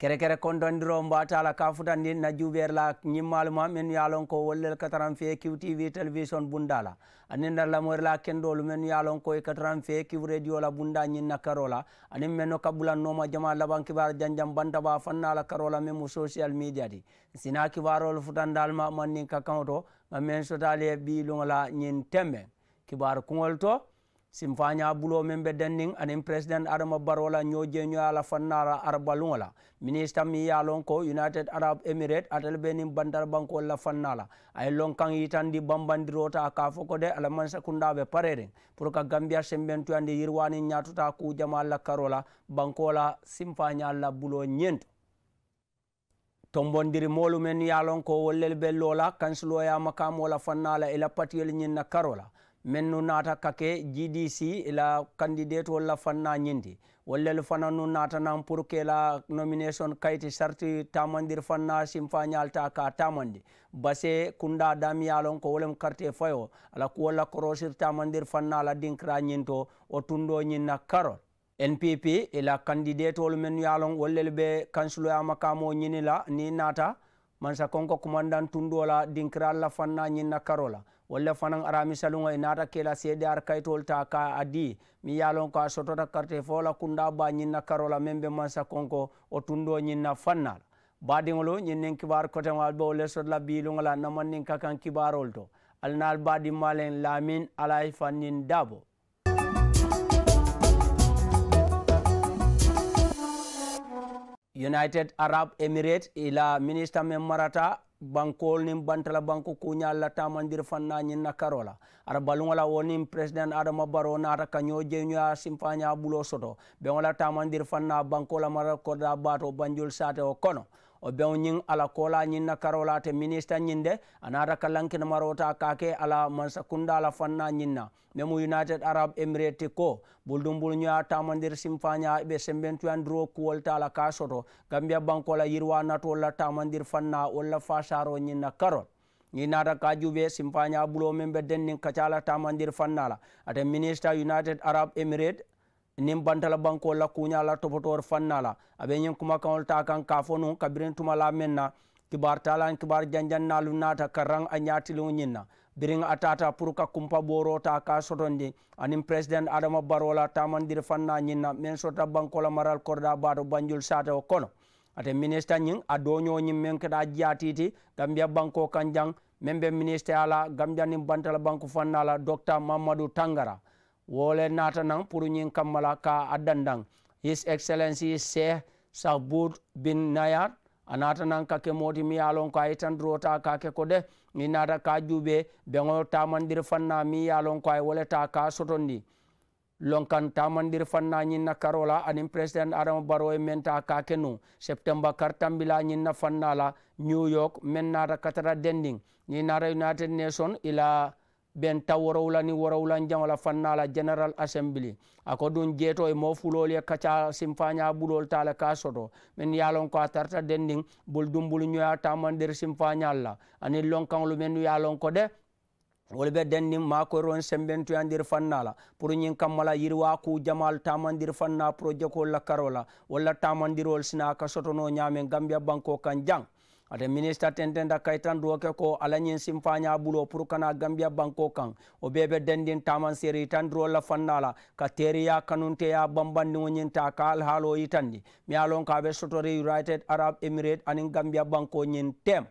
kerekere kondondiro mbo atala kafutandi na la ñimmalu ma men yalon ko wollel 80 fe tv télévision bundala anin na lamorla kendolu men yalon ko e fe kiw radio la bunda ñinna karola anin menno kaɓɓulannoma jama laban kibar janjam bantaba fannala karola men mo social media di sina kibarol futandal ma mannin ka kan to ma men sotali e ɓilugola ñin tembe kibar kuŋol to simfaña bulo men be denning anin president adama barola ñoje ñoyala fannara arbaluŋola ministre mi ye lon ko united arab emirate atel be nin bandar bankol la fannala ay lon kan yitandi bambandirota ka fo ko de alamansa kundaɓe pareren pour que gambia sembentuyande yirwani ñatuta ku jama la karola bankola simfaña la bulo ñento tombondiri molu men yalon ko wollel be lola kansuloyama kamola fannala ila patiyol ñinna karola min nu naata kake gdc la candidate wolla fanna ñindi wallel fana nu naatanan pour que la nomination kayti sarti tamandir fanna sim fa ñalta ka tamandi base kunda damiyalon ko wolem quartier fayo ala wolla korosir tamandir fanna la dinkira ñinto o tundo ñinna carol npp la candidate wol min yalon wollel ɓe kancelo yamakamo ñinila ni naata man sa konko commandant tundola dinkiral la fanna ñinna carola walla fanan aramisalunga inata kela la ar kaytol ta ka adi mi yalon ko a sotota karte fo la kunda ba ñinna la men be mansa konko o tundo ñinna fannala baadiŋolo ñin nin kibar koteŋol be wo la sotla la naman nin ka kan kibarol to alnaal baadimmalen lamin alay fannin dabo united arab emirate ila ministre men bankol nin bantala banko kuña la tamandir fanna ñin na karola ara balungala woni president adama baro naata kaño jeñoya simfaña bulo soto beŋola tamandir fanna bankola mara da bato banjul sate o kono o beŋo ñiŋ ala kola ñiŋ na karo la ate minista ñiŋ de a naata ka lankina marota kake ala mansa kunda la fanna ñiŋ na memu united arab emirate ko bulu dum bulu ñoya tamandir simfaña ɓe sembentuyan duro kuwol ta la ka soto gambia banko la yirwa natol la tamandir fanna wala fasaro ñiŋ na karo ni nata ka juɓe simfaña bulo men ɓe dennin kacala tamandir fanna la ate minista united arab emirate nin bantala banko la kuña la topotor fanna la abe ñin kuma kanol ta kan ka fo nun kabirin tuma la men na kibar talan kibar janjan nalu nata karang a ñatilu ñin na birin atata pour ka kumpa boro ta ka sotondi aniŋ president adama barola tamandir fanna ñin na men sota banko la maral korda bato banjul sate o kono ate ministre ñin a doñoñin meŋ keta jatiti gambia banko kan jang men be ministre ala gambia niŋ bantala banko fanna la docteur mamadou tangara wole nata nang puru ñin kamala ka adandang. his excellency Seh Sabur bin nayar anata nang kake moti mi alon kwa a kake kode, de ni nata ka taman beŋo tamandir fanna mi alon kwa wole ta ka sotondi lonkan tamandir fanna na karola anin president Adam baro e men ta kake nu bila nyin na fanna la new york men nata katara dending ni nara united nation ila ɓen ta worowlani worowlanjamala fannala général assembly a ko ɗum jeeto e mofuloli e kaca simfaña ɓuɗol tala ka soto min yalon ko a tarta denndin bol dumbol ñoya taman nder simfañal la anin lonkanlu min yalon ko de wol ɓe denndin makoy ron sembentuya ndir fannala pour ñin kammala yirwa ku jamal tamandir fanna projet kol la karola walla tamandirol sina ka sotono ñamen gambia banko kan jang ate minista tententa kayitan ke ko ala ñin simfaña bulo pour kana gambia banko kan o be dendin taman seri tan dro la fannala ka teriya kanunteya bambandi ŋo ñin ta ka alhaalo yitandi mi ye lon ka be sotori united arab emirate anin gambia banko ñin tem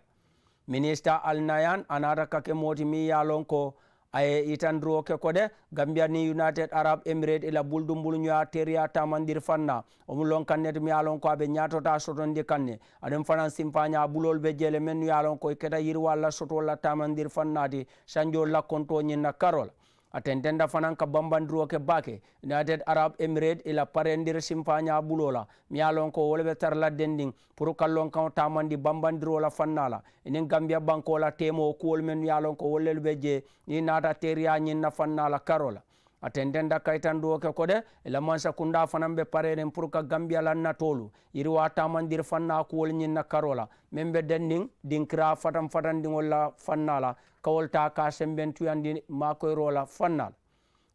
minista alnayan anata kake moti mi ye lon ko aye itandiro ke kode gambia ni united arab emirate ila buldumbul ñoya teriya tamandir fanna omu lon kannete mi yalon ko aɓe ñatota sotondi kanne aɗen fanan simpaña bulol be jeele men yalon koye keta yirwalla la tamandir fannati sanjo lakkonto ñinna karola atendenda fanan ka bambandiruwo ke bake united arab emirate ila parendiri simfaña bulola la mi ye lon ko wole ɓe tarla dendin pour kallon kan tamandi bambandiro la fanna la inin gambia banko la temo kuwol men ye ko wollelu ɓe je ni nata teriya ñinna fanna la karo la atendenda kaytanduwo ke kode ila mansa kunda fanan ɓe pareren pour ka gambia la natolu yiriwa tamandir fanna kuwol ñinna karo la min ɓe dennin dinkira fatan fatandiŋol la fanna kawolta ka semben tuyandi makoye rola fannal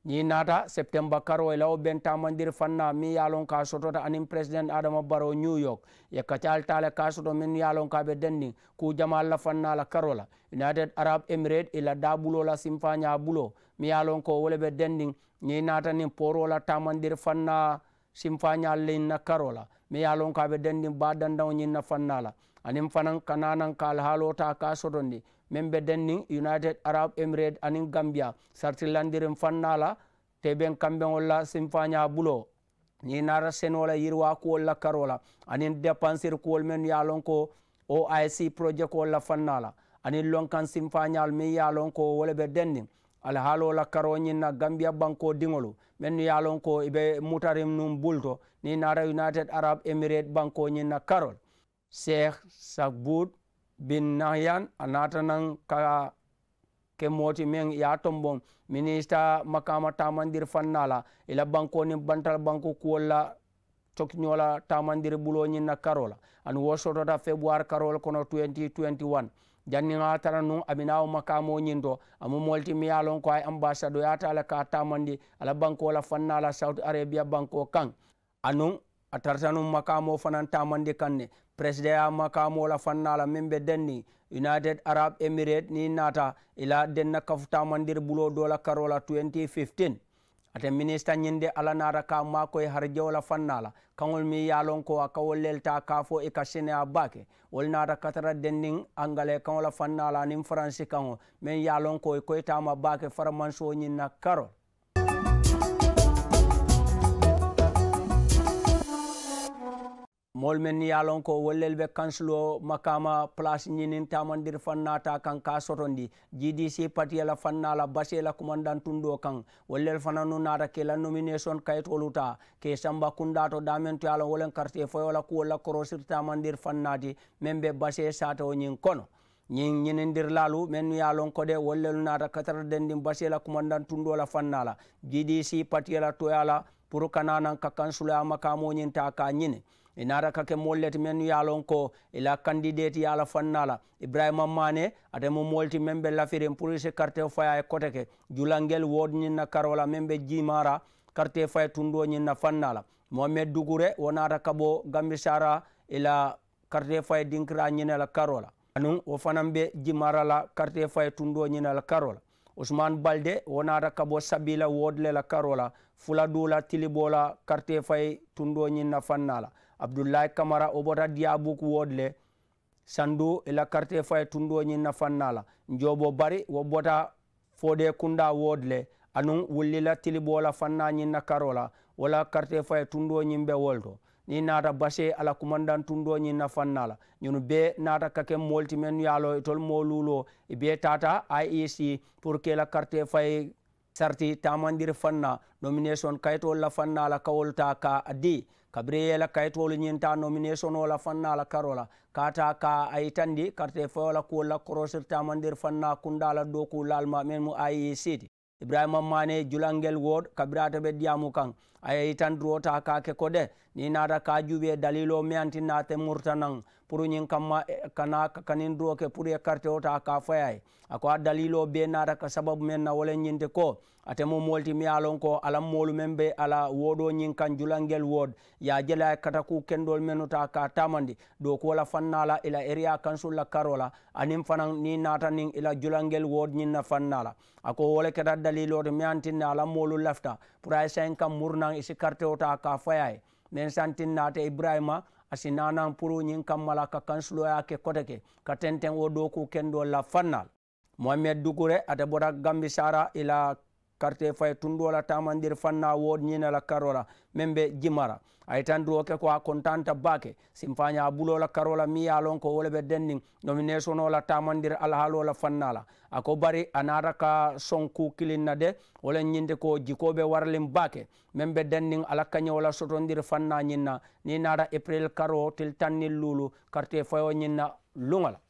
ñi naata septembre karo e lawo ɓen tamandir fanna mi yalon ka sotota anin président adama baro new york e kacaltale ka soto min yalon kaɓe denni ku jamalla fannala karola united arab emirate ila da ɓulola simfaña ɓulo mi yalon ko woleɓe denni ñi naata ni porola tamandir fanna simfaña lin na karola mi ye a lon ko a be dendin ba dandaŋo ñiŋ na fanna la aniŋ fanaŋ kanaanaŋ ka alihaaloo ta ka sotondi meŋ be denniŋ united arab emirate aniŋ gambia sartilandiriŋ fanna la te beŋ kambeŋol la sinfaña bulo niŋ naata senoo la yiriwaa kuwol la karo la aniŋ dépensiri kuwol meŋ ye a lon ko oic project wol la fanna la aniŋ lonkaŋ sinfañaal miŋ ye a lon ko wo le be denniŋ alhaalo la karo ñiŋ na gambia banko diŋolu mennu ye a loŋ ko i be mutarim nuŋ bulto niŋ naata united arab emirate banko ñiŋ na karol sheikh sakbud bin nahyan a naata naŋ ka ke mooti meŋ ye a tomboŋ minista makama tamandir fanna la i la banko niŋ bantal banko kuwol la cokiñoo la tamandiri buloo ñiŋ na karo la aniŋ wo sotota februari karol kono 2021 janni atara nu aminawo makamo ñindo amumolti mi yalon ko ay ambassade yata ala ka tamandi ala banque ola fanna ala saudi arabia banque o kan anu a tarta num makamo fanan tamandi kanne président ya makamo la fanna la min ɓe denni united arab emirate ni nata ila denna kafu tamandir bulo dola karola 2015 ate minista ñinde ala naata ka maakoye har jawla fannala kaŋol mi ye lon ko a kawol lelta ka fo i e ka a baake wol naata katara dendiŋ angale kaŋo la fannala aniŋ faransi kaŋo meŋ ye lon e ko i koyitama baake faramanso ñiŋ na karol moolu men ye a lon ko wollel be kansulo makama place ñinin tamandir fannata kan ka sotondi gdc patiya la fanna la base la kumandantundo kan wollel fana nu nata ke la nomination kayitolu ta ke samba kundato damen to ye a lon wolen quartier foyo la korosir tamandir fannati men be base satao ñin kono ñin ñinindirlalu men nu ye lon ko de wollelu nata katara dendin base la kumandantundo la la gdc patiya la toya la pour kananan ka kansulo ya makamoñinta ka ñini inara e kake mollete men yalon ko ila e candidate yala fannala ibrahima mane atemo molti men ɓe lafiri police quartier faya e koteke julalguel wodñinna karola men ɓe jimara quartier faya tundoñinna fannala mohamed dougouré wonata kaɓo gambisara ila e quartier faya dinkira ñinela karola anum wo fanan ɓe jimarala quartier faya tundoñinela karola ousmane balde wonata kaɓo sabila wodlela karola fula duula tilibola quartier faye tundoñinna fannala abdoulaye camara o ɓota diyabouk woodle sandu ela karte e faye tunɗoñin na fannala jobo bari wo ɓota fooɗe kunda woodle anon wullila tiliɓola fannañin na karola wala karte e faye tunɗoñin ɓe wolto ni nata basé ala kumandan tunɗoñin na fannala ñun be nata kake molti men yaalo e tol molulo e be tata aec pour que la karte e faye sarti tamandir fanna nomination kayto la fannala kawol ta ka adi kabireyela kayitolo ñinta nomination ola fanna la karola kata ka ayi tandi karte fewola kuwolla korosirtama nder fanna kundala doku lalma men mo aye seedi ibrahima mane julalguel wood kabirata ɓe ɗiyamu kan ayeyi tan duwota kake ko de ni nata ka juuɓe dalil o mi antinnate murta nan puru ñin kamma eh, kana kanin do ke pour écarter ota ka fayay ako a dalilo be nata ka sababu men na wala ñinde ko atemo molti mi alon ko ala molu men be ala wodo ñin kan julangel wod ya jela kata ku kendol menuta ka tamandi do ko la fannala ila area council la karola anin fanan ni nata nin ila julangel wod ñin na fannala ako wala keta dalilo to mi antinna ala molu lafta pour ay sen murna isi carte ota ka fayay men santin nata ibrahima asi nanan puru ñiŋ kammala ka kansuloya ke kote ke ka tenten wo doku kendo la fannal mohamed dugure ate bota gambi sara ila karte fay tundola tamandir fanna wod la karola membe jimara ay ke ko kontanta bake simfanya bulola karola mi lon ko wole be denning nomination ola tamandir alhalola fannala ako bari anara ka sonku kilinna de wala nyinde ko jikobe warlim bake membe denning ala kanyola sotondir fanna ñinna ni nara april karo til tanni lulu karte fayo nyinna lungala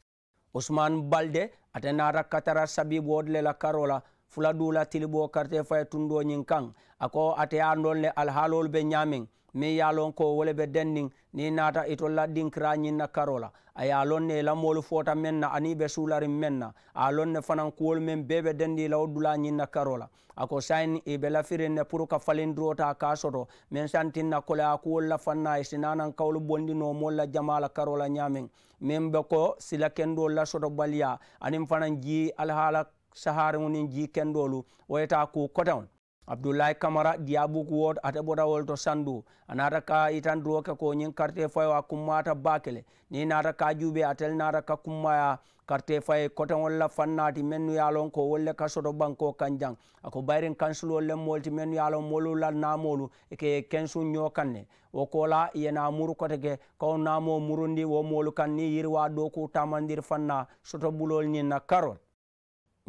usman balde atena katara sabi wodle la karola fula dula tilibo karte faye tundo ñin kan ako ate ya ndon le be ñamin mi ye lon ko wole be dennin ni nata itolla dinkira ñin na karola a ye lon ne lamolu fota men ani be sularin men a lon ne fanan kuwol men be dendi lawo dula ñin na karola ako sayin i be lafirin ne pour ka falindurota ka soto min santin na kole a kuwol la fanna ye sinanan kawolu bondino mol la jama karola ñamin min be ko sila kendol la soto baliya anin fanan ji alhaala sahare woni ji kendolu oyata ko kota on abdoulaye camara diyaboku wood ata ɓotawol to sandu a nata ka itan droke ko ñin quartier fayo a kummata bakele ni nata ka juuɓe atel nata ka kummaya quartier faye kota wolla fannati mennu yalon ko wolle ka soto banko kan jang ako bayrin kancelo le molti mennu yalon molula namolu eke kensu ñokanne wo kola yena muru koteke kaw namo murundi wo molu kan ni yirwa ɗo ku tamandir fanna soto ɓulol ñinna karol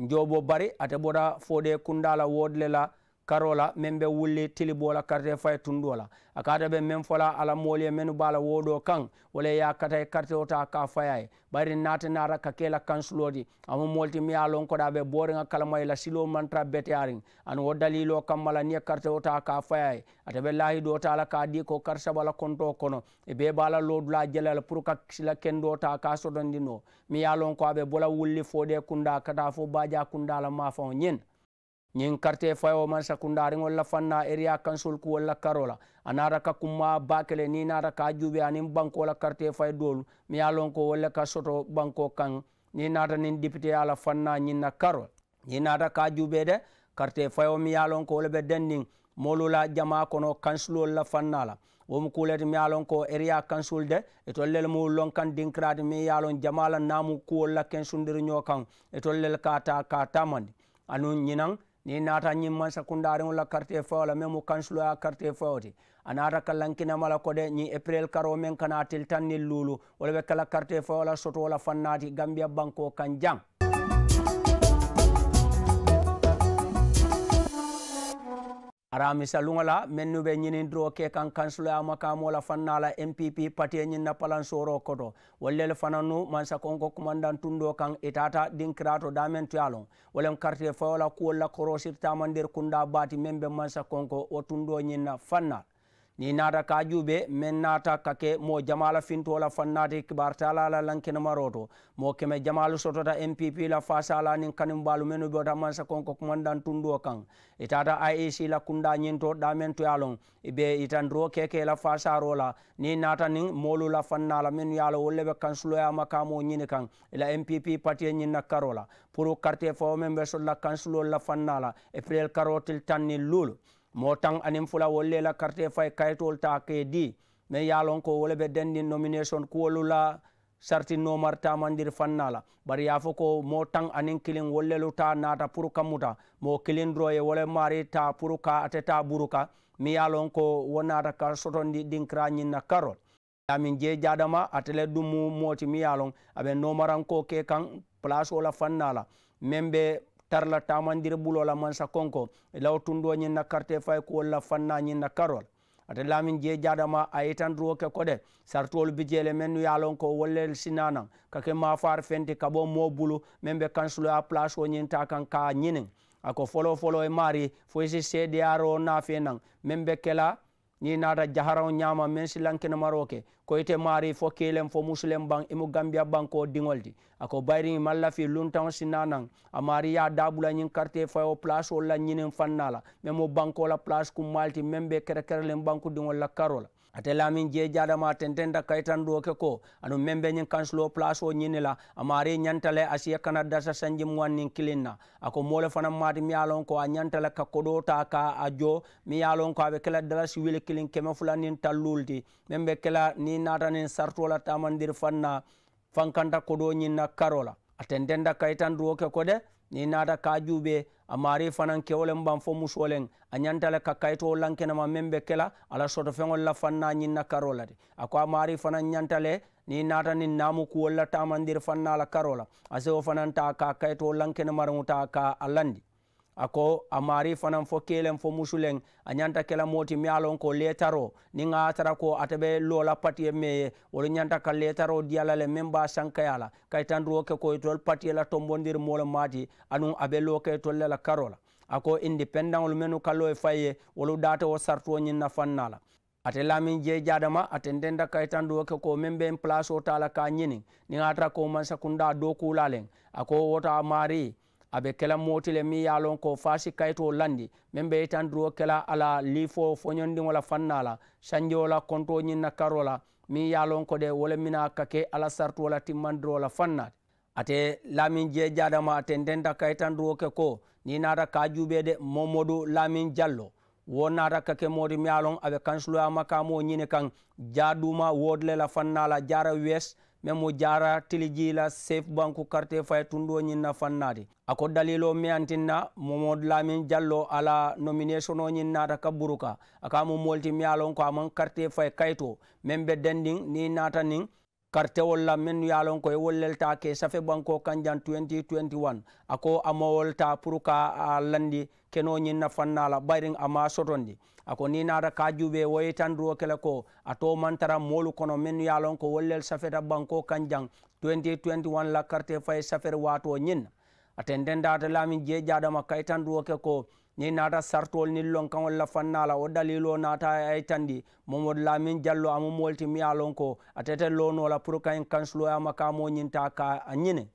jobo bari ate ɓoɗa fooɗe kundala woodle la karola min ɓe wulli tiliɓola karte faye tunɗola akata ɓe min fola ala mooli e menu bala woɗo kan wala e ya kata e karte ota ka fayaye ɓayri nate nata ka kela kancelodi amo molti mi yalon koɗaɓe boringa kalamaye la silo mantra betearin an wo dalilo kam mala niya e karte ota ka fayaye ataɓe laahiɗo tala ka ɗi ko karte saɓala konto kono e be bala lodula jelal pour ka sila kendo ta ka sodondino mi yalon ko aɓe bola wulli foɗe kunda kata fo baja kundala mafao ñen ñiŋ karite fayo man sakundariŋol la fanna area council kuwol la karo la anara ka kumma bakele ni nara ka jube aniŋ banko la karite fay doolu mi ye lon ko wolle ka soto banko kaŋ ni nata niŋ dipite la fanna ñiŋ na karo ni nata ka jube de karite fayo mi ye lon ko wole be denniŋ moolu la jama kono kansulol la fanna la womu kuleti mi ye lon ko area kansul de itol lel mu lon kan dinkirati mi ye lon jama la naamu kuwol la kensundiri ñoo kaŋ itol lel ka ta ka tamandi anuŋ ñinaŋ ni naata ñiŋ mansa kundaariŋo la quartier fawo la meŋ mu kansuloya quartier fawo ti a naata ka lankinama la kode ñiŋ april karoo meŋ kana tili taŋ niŋ luulu wo le be kela quartier fawo soto la fannaati gambiya banko kan aramisa luŋo la mennu be ñinin duro ke kaŋ kansuloya makamo la fanna la mpp patiye ñiŋ na palansoro koto wollel fananu mansa konko kumandan tundo kan itata dinkirato damen tuya loŋ wolen quartier fayola kuwol la korosir tamandir kunda baati meŋ be mansakonko wo tundo ñiŋ na fannal ni nata kajube men nata kake mo jamala finto la fannati kibar tala la maroto mo keme jamalu sotota mpp la fasala nin kanim balu menu bota mansa konko kumandan tundo kan itata iec la kunda nyinto damen to ibe itandro keke la fasaro la ni naata nin molu la fannala men yalo wolle be kansulo ya makamo nyine kan la mpp parti nyin karola pour quartier fo men be so la kansulo la fannala e prel karotil tanni lulu moo taŋ aniŋ fula wolu le la karite fay kayitol ta ke di meŋ ye a ko wole be dendiŋ nomination kuwolu la sarti nomar tamandiri fanna la bari ya fo ko moo taŋ aniŋ kiliŋ wolu ta nata puru kamuta mo kilin kiliŋ doro ye wo maari ta puru ka ate ta buruka mi ye a ko wo naata ka sotondi dinkira ñiŋ na karol yamin je jadama atele le dumu mooti miŋ ye a loŋ a be nomaranko ke kan place la fanna la meŋ be tarla tamandir bulola mansa konko law tundo na karte fay ko walla fanna ñinna karol ata lamin je jadama a yitandiro ke kode sartuwol bijele men nu yalon ko wollel sinanan kake ma far fenti kabo mo bulu men be kansulo a place o ta kan ka ñinin ako folo folo e mari fo si seedeyaro nafe nan men be kela ñi nata jaharaw ñama men silankinamaro ke ko ite maari fo kelem fo musilem bang imu gambia banko dingoldi ako bayri malla fi luntan sinanan amari ya dabula nyin carte fayo place wala nyinen fannala memo banko la place ku malti membe kere kere lem dingol la karola ate lamin je jadama tentenda kaitan do ke ko anu membe nyin kanslo place o nyinila amari nyantale asiya kana dasa sanjim wannin kilinna ako mole fana mati mi ko a nyantale ka kodo ta ka ajo mi ko abe kala dala siwile kilin kema fulanin talluldi membe kala ni ñin nata nin sartola tamandir fanna fankanta kodo ñinna karola atendenda kayitanduwo ke kode ni nata kajube juube a maari fanan kewolen ban fo musolen a ñantale ka kayito lankenema meŋ be kela ala soto feŋol la fanna ñiŋ na karo la de a ko a maari ni nata niŋ namu kuwol la tamandir fanna la karola la fanan ta ka kayito lankenemariŋo ta ka a ako a mari fanan fo kelen fo musulen a ñanta kela moti mialon ko letaro ni ga tara ko ataɓe lola patiye meye wolo ñanta ka letaro diyalale min ba sankayala kay tan roke koye tol patiyela tombodir molo mati anun aɓe lokee tollela karola ako indépendantlu menu kallo e faye wolo data wo sarto ñin nafannala ate lamin je jadama ate ndenda kay tan doke ko min ɓen place o tala ka ñinin ni ga tara ko man sakunda dokulalen ako wota mari aɓe kela motile mi yalon ko fasi kayto landi min ɓe yitan duro kela ala lifo foñondi wala fannala sañdiwola konto ñinna karola mi yalon ko ɗe wole mina kake ala sartu wala timmandirowola fannade ate lamin je jaɗama ate ndenta kaytan duroke ko ni nata ka juɓede momodou lamin diallo wo nata kake modi mi yalon aɓe kansuloyamakamo ñine kan jaduma wodlela fannala jara wes men mo jara tilijila safe banku karte fay tundo nyinna fannade ako dalilo me antinna momod lamin jallo ala nomination o nyinna ta kaburuka aka mo molti mialon ko aman karte fay kayto men be dendin ni nin karte la men yalon ko e wollelta ke safe banko kanjan 2021 ako amowolta pour ka a landi keno na fannala bayrin ama sotondi ako ni nata kajuɓe woyitanduwo kele ko a tomantara molu kono min yalon ko wollel safeta banko kanjang 2021 lakkarte fay safere wato ñin aten dendata laamin jejaɗama kaytanduwo ke ko ni nata sartol ni lon kan walla fannala o dalilo nata aytandi momoɗo laamin diallo amo molti mi yalon ko atete lonola pour kayen kansloyama ka moñinta ka a ñine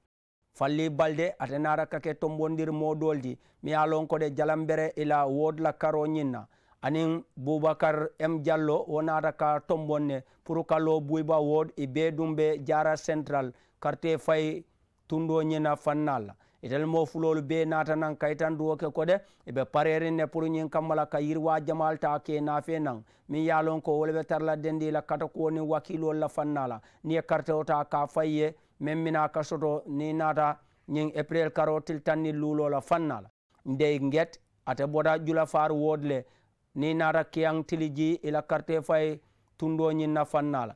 falli balde ate nata kake tombodir modoldi mi yalon ko de jalambere ila wood lakkaro ñinna anin boubacar m diallo wonata ka tombonne pour kalo boyba wood e bee dum ɓe jara central quartier fay tundo ñina fannala etel mo fulolu be natanan kaytan duwoke kode eɓe parerinne pour ñin kammala ka yirwa jamal ta ke nafe nan min yalon ko wolɓe tarla dendila kata ko woni wakilol la fannala nie quartier ota ka fayye min mina ka soto ni nata ñin april karotil tan ni lulola fannala nde guet ate ɓoda djula far woodle ni nara kiyan tiliji ila karte fay tundoñi nafannala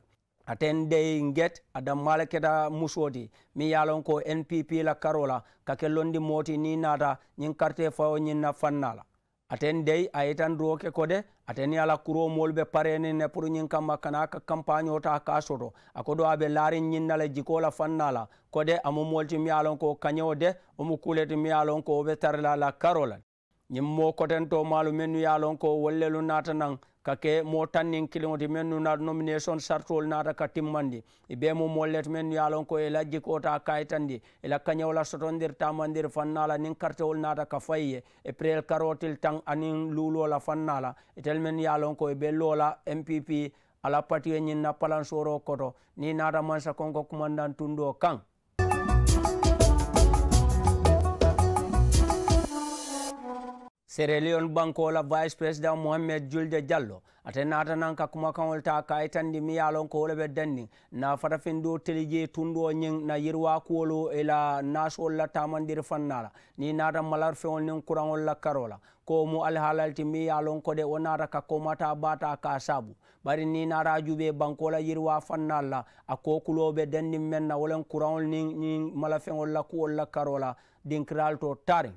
aten dey nguet adam malaketa musoti mi yalon ko npp la karola kake londi moti ni nata ñin karte fayo ñin nafannala aten dey a yitan roke kode aten yala kuro molu ɓe pareni ne pour ñin kamma kana ka campagne ota ka soto a kodo aɓe laarin ñinnala jikola fannala kode amo molti mi yalon ko kañewo de omo kuleti mi yalon ko oɓe tarla la karola ñiŋ moo kotento maalu mennu ye a loŋ ko wollelu naata naŋ ka ke moo tan niŋ kiliŋo ti mennu naata nomination sartolu naata ka timmandi i bee mu moolu le ti mennu ye a loŋ ko i la jikoo ta kayitandi i la kañewo la sotondiri tamandiri fanna la niŋ kartewolu naata ka fayi ye e preel karotil taŋ aniŋ luuloo la fanna la itelu mennu ye a loŋ ko i be loo la mpp ala patiyo ñiŋ na palansoro koto niŋ naata mansa konko kumandan tundoo kaŋ sierra leone banko la vice president mohamed julde diallo ate naata nan ka kumakaŋol ta kayitandi itandi mi ye lon ko wo le na fatafindo telije tundo ñiŋ na yiriwa kuwolu ila nasol la tamandir fannala la ni naata malar feŋol niŋ kuraŋol la karola ko mu alhalalti mi ye ko de wo ka komata bata ka sabu bari ni naata jube banko la yiriwa fanna la a ko kulo be danniŋ meŋ na wolen kuraŋol niŋ ñiŋ malafeŋol la kuwol la karola la dinkiral to tariŋ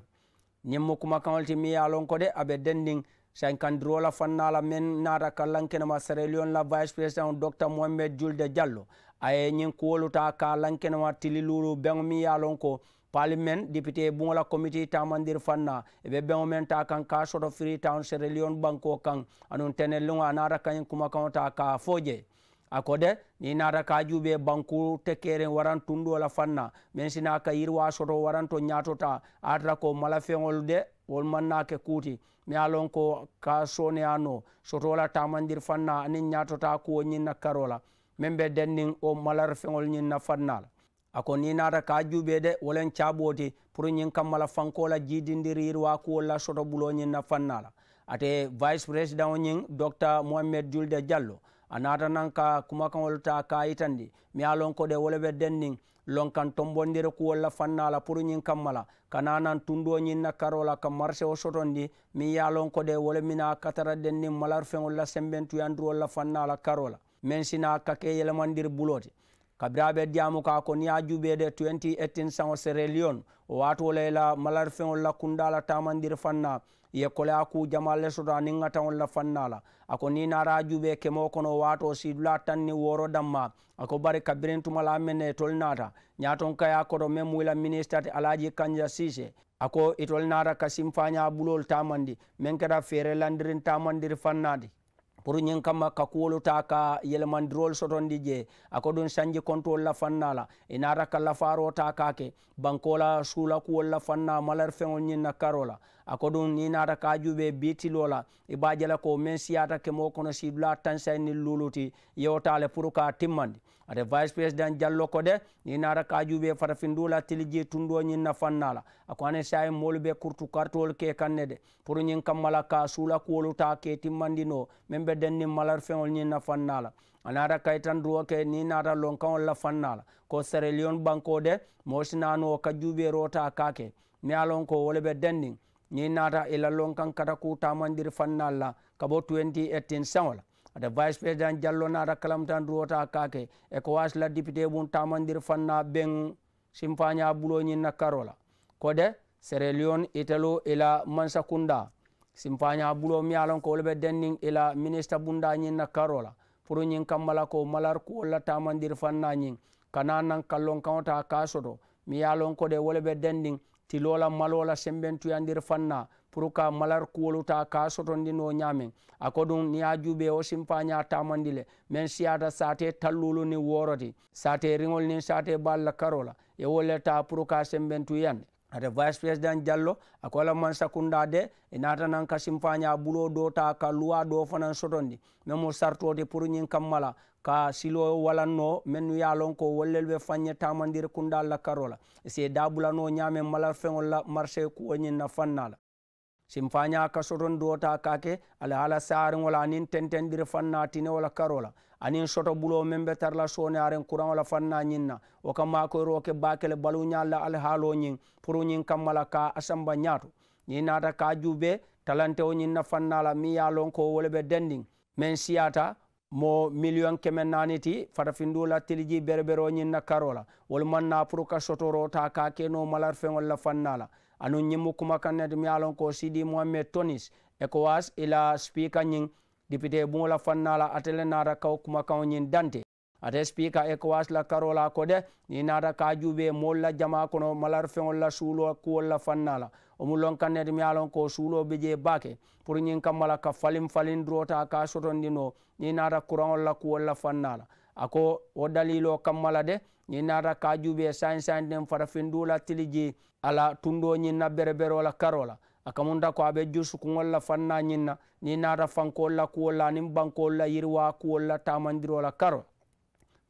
ñiŋ mu kumakaŋol ti miŋ ye a loŋ ko de a be dendiŋ sankandiro la fanna la meŋ naata kallaŋ kenema serelion la vice président docteur mohamed julde diallo a ye ñiŋ kuwolu ta ka laŋ tili luulu beŋo miŋ ye a loŋ ko parliament député buŋo la comité tamandir fanna e ɓe ɓeŋo men ta kan ka soto free town sierra leone banko kan anun tenelluŋo a naata kañum kumakaŋo ta ka je akode ni nata kajuɓe banku tekkeren waran tunɗo la fanna min sinaka yirwa soto waran to ñatota atata ko mala feol de wol mannake kuuti mi alon ko ka soneano sotola tamandir fanna anin ñatota kuwo ñinna karola min ɓe dennin o malar feol ñinna fannala a ko ni nata kajuɓe de wolen caɓoti pour ñin kammala fankola jidindir yirwa kuwolla soto ɓulo ñinna fannala ate vice président o ñin docteur mohammed julde diallo a natanan ka kumakawol ta kayitandi mi a lon koɗe wolewe den nin lon kan tombondire ku wolla fannala pour ñin kammala kana nan tunduo ñin na karola ka marché o sotondi min ya lon koɗe wole mina katara den nin malar feŋolla sembentuyandir wolla fannala karola min sina kake yelemandir bulote kabiraɓe diyamu ka ko ni a juɓede 2018 sao sere lyon o watu wolayla malar feŋolla kundala tamandir fanna ye kole a ku jamalle soto aniŋ ŋa la fanna la a ko niŋ naara jube kemo kono waato sidula tan ni wooro damma a ko bari kabirin tuma la meŋ ne itolu naata ñaatoŋ ka koto meŋ muila la ti alaji kanja sise a ko itolu naata bulol tamandi bulolu taamandi meŋ keta feere landirin tamandiri fannaati pour ñin kamma ka kuwoluta ka yelemandirol sotondi je ako ɗum sañdi contol lafannala inata ka lafarota kake bankola suula kuwol lafanna malar feŋol ñin na karola ako ɗum inata ka juɓe bitilola i bajala ko min siyata kemo kono sidula tansayni luluti yewtale pour ka timmandi ate vice président diallo ko de inata ka juɓe farafindula tiliji tundo ñin na fannala ako ane sayi moluɓe courtu kartol ke kanne de pour ñin kammala ka suula kuwoluta ke timmandino minɓe denni malar feŋol ñiŋ na fanna la a naata kayitanduwo ke niŋ naata lonkaŋol la fanna la ko sereliyon banko de moo si naanoo ka juubeeroo ta ka ke niŋ ye a loŋ ko wo le be denniŋ niŋ naata i la lonkaŋ kata kuu taamandiri fannaal la ka bo 2018 seŋo la ate vice président jallo naata kalamutanduwo ta ka ke ecowas la député bun taamandiri fanna beŋ simfaña buloo ñiŋ na karo la ko de sereliyon itelu i la mansakunda sim faña ɓulo mi alon ko wolɓe dennin ila ministre bunda ñin na karola pour ñin kammala ko malar ku wolla tamandir fanna ñin kana nan kallon kawta kasoto mi yalon kode wolɓe dennin ti lola malola sembentuyandir fanna pour ka malar kuwoluta ka sotondino ñamen a koɗum ni ya juuɓe o simpaña tamandile min siyata sate tallulu ni woroti sate riŋol nin sate balla karola e wolleta pour ka sembentuyande kata vice président diallo a kolatman sakunda de e natanan kasim faña bulo do ta ka loi do fanan sotondi mais mo sartode pour ñin kam mala ka silo walanno mennu yalon ko wollel ɓe fanña tamandire kunda la karola e si dabulano ñame mala feŋol la marché ko oñin na fannala sim faña kasoton dota kake alahala sarin wala anin tenten ɗir fanna tine wala karola anin soto ɓulo membe tarla sone aren courant wala fanna ñinna woka makoyroke bakele balu ñalla alhaalo ñin pour ñin kammala ka asamba ñato ñin nata ka juɓɓe talante o ñinna fannala mi ya lon ko woleɓe dendin min siyata mo million keme nani ti fata findu lattiliji berbere o ñinna karola wolmanna pour ka sotoro ta kake no malar fe ngol la fannala anu ñimu kumakannet mi alon ko sidi mohammed tonis ecowas ila speaker ñing député buŋola fannala atele nata kaw kumakaŋo ñin dante ate spika ecowas la karola ko de ni nata ka jube moolu la jama kono malar feŋol la sulo kuwol la fannala omu lonkannet mi alon ko sulo be je baake pour ñin kamala ka falin falin durota ka sotondino ni nata kuraŋol la kuwol la fannala ako wo dalilo kammala de ñinnata kajuuɓe sani e sani den fata finndula tiliji ala tundo ñinna bereberola karola akamunta ko aɓe jusukugolla fanna ñinna ni nata fankolla kuwolla anin bankolla yirwa kuwolla tamandirola karol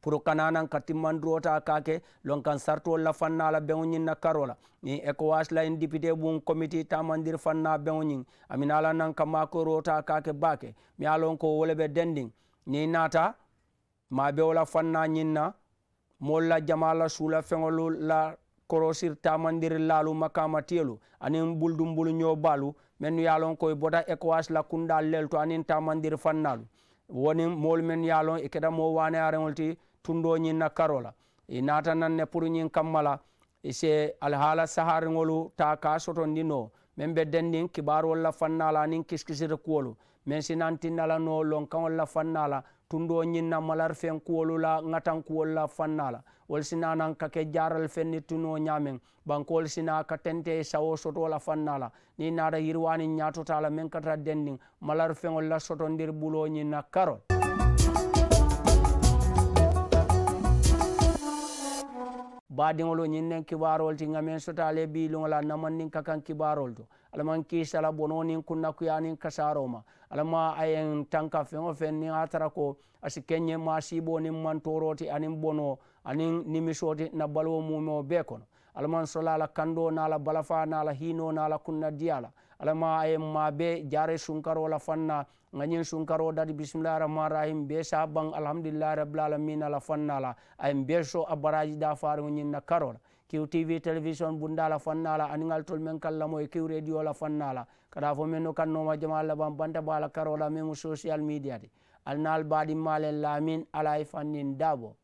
pour kananan ka timmandirota kake lon kan sartolla fanna la beŋo ñinna karola ni ecowas la in député ɓum comité tamandir fanna beŋo ñin amin ala nan ka makorota kake bake mi a lon ko wole ɓe dendin ni nata maabe wo la fanna ñiŋ na moolu la jamaa la suu la feŋolu la korosir taamandiri laalu makamatiyolu aniŋ buldumbulu ñoo baalu mennu ye a loŋ koy bota ekuwas la kundaal lelu to aniŋ taamandiri fannaalu woniŋ moolu mennu ye a loŋ i keta moo waane ariŋolu ti tundoo ñiŋ na karo la i naata naŋ ne pour ñiŋ kamma la i se alihaala sahariŋolu taa kaa sotondi noo meŋ be denndiŋ kibaaruwolu la fannaa la aniŋ kisikisiri kuwolu meŋ si naŋ tinna la noo lonkaŋolu la fannaa la tundo ñinna malar fen kuwolu la ŋatan kuwolu la fanna la wol sina nan ka ke jaral fen ni tuno ñamen bankol sina ka tente sawo soto la fanna la ni naata yirwani ñatota la men kata dennin malar feŋol la sotondir bulo ñinna karol badiŋolu ñiŋ neŋ kibaarol ti ŋa meŋ sotaale biiluŋo la namanniŋ ka kaŋ kibaarol to alaman kisala bono nin kunna kuya nin kasaroma alama ayen tanka feŋo feŋ niŋ a tara ko asi keŋ ye maasibo niŋ mantoro ti aniŋ bono aniŋ nimisoo ti na baluwo mumeo bee kono alaman sola la kando na la balafa na la hino na la kunna diya la alama aye mabe jare sunkaro la fanna nga ñin sunkaro dadi bisimillahi rahmani rahim be sa ban alhamdulillahi rabbil alamin la fanna la aye be so a baraji da faariŋo ñiŋ na karo la qtv télévision bundala fannala aniŋaltol men kallamo e q radio la fannala kada fo men no kannoma jama laban banta bala karola memu social media de badi baɗimmalen lamin ala e fannin dabo